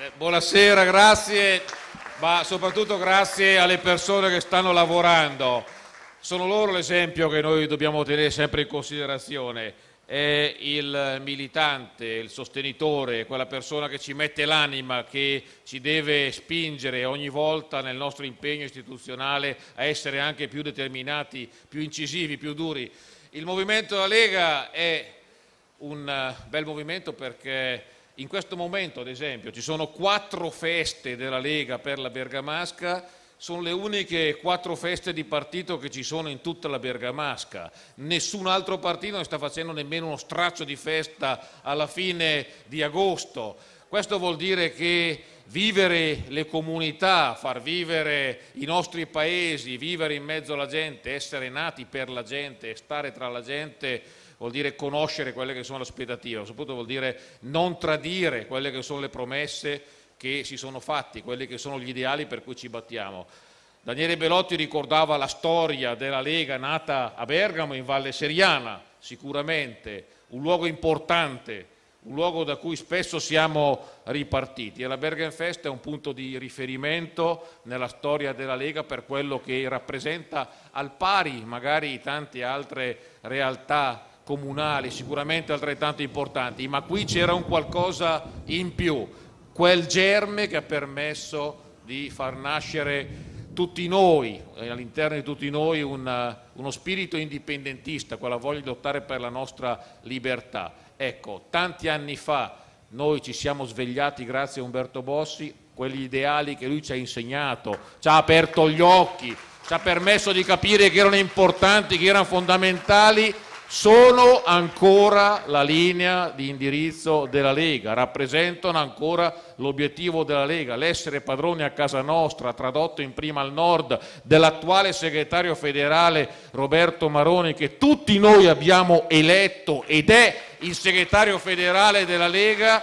Eh, buonasera, grazie, ma soprattutto grazie alle persone che stanno lavorando. Sono loro l'esempio che noi dobbiamo tenere sempre in considerazione. È il militante, il sostenitore, quella persona che ci mette l'anima, che ci deve spingere ogni volta nel nostro impegno istituzionale a essere anche più determinati, più incisivi, più duri. Il movimento della Lega è un eh, bel movimento perché in questo momento, ad esempio, ci sono quattro feste della Lega per la Bergamasca, sono le uniche quattro feste di partito che ci sono in tutta la Bergamasca. Nessun altro partito ne sta facendo nemmeno uno straccio di festa alla fine di agosto. Questo vuol dire che vivere le comunità, far vivere i nostri paesi, vivere in mezzo alla gente, essere nati per la gente, stare tra la gente, vuol dire conoscere quelle che sono le aspettative, soprattutto vuol dire non tradire quelle che sono le promesse che si sono fatti, quelli che sono gli ideali per cui ci battiamo. Daniele Belotti ricordava la storia della Lega nata a Bergamo in Valle Seriana, sicuramente un luogo importante, un luogo da cui spesso siamo ripartiti e la Bergenfest è un punto di riferimento nella storia della Lega per quello che rappresenta al pari magari tante altre realtà comunali sicuramente altrettanto importanti, ma qui c'era un qualcosa in più, quel germe che ha permesso di far nascere tutti noi, eh, all'interno di tutti noi, una, eh, uno spirito indipendentista, quella voglia di lottare per la nostra libertà. Ecco, tanti anni fa noi ci siamo svegliati grazie a Umberto Bossi, quegli ideali che lui ci ha insegnato, ci ha aperto gli occhi, ci ha permesso di capire che erano importanti, che erano fondamentali sono ancora la linea di indirizzo della Lega, rappresentano ancora l'obiettivo della Lega, l'essere padroni a casa nostra, tradotto in prima al nord, dell'attuale segretario federale Roberto Maroni, che tutti noi abbiamo eletto ed è il segretario federale della Lega,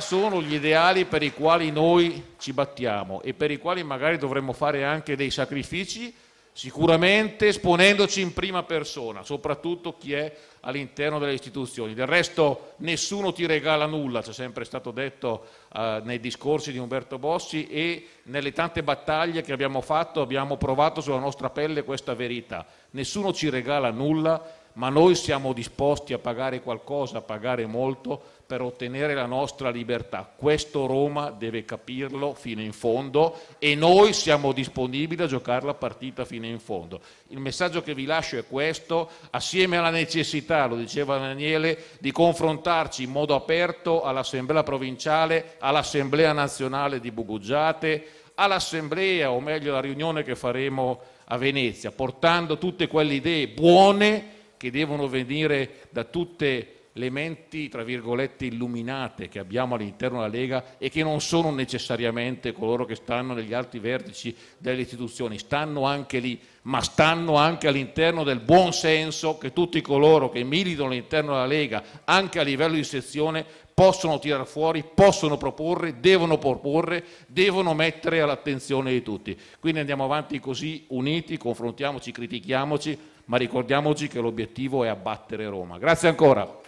sono gli ideali per i quali noi ci battiamo e per i quali magari dovremmo fare anche dei sacrifici sicuramente esponendoci in prima persona, soprattutto chi è all'interno delle istituzioni. Del resto nessuno ti regala nulla, c'è sempre stato detto eh, nei discorsi di Umberto Bossi e nelle tante battaglie che abbiamo fatto abbiamo provato sulla nostra pelle questa verità. Nessuno ci regala nulla ma noi siamo disposti a pagare qualcosa, a pagare molto per ottenere la nostra libertà. Questo Roma deve capirlo fino in fondo e noi siamo disponibili a giocare la partita fino in fondo. Il messaggio che vi lascio è questo, assieme alla necessità, lo diceva Daniele, di confrontarci in modo aperto all'Assemblea provinciale, all'Assemblea nazionale di Bugugiate, all'Assemblea o meglio alla riunione che faremo a Venezia, portando tutte quelle idee buone che devono venire da tutte le menti, tra virgolette, illuminate che abbiamo all'interno della Lega e che non sono necessariamente coloro che stanno negli alti vertici delle istituzioni, stanno anche lì, ma stanno anche all'interno del buon senso che tutti coloro che militano all'interno della Lega, anche a livello di sezione, possono tirare fuori, possono proporre, devono proporre, devono mettere all'attenzione di tutti. Quindi andiamo avanti così, uniti, confrontiamoci, critichiamoci, ma ricordiamoci che l'obiettivo è abbattere Roma. Grazie ancora.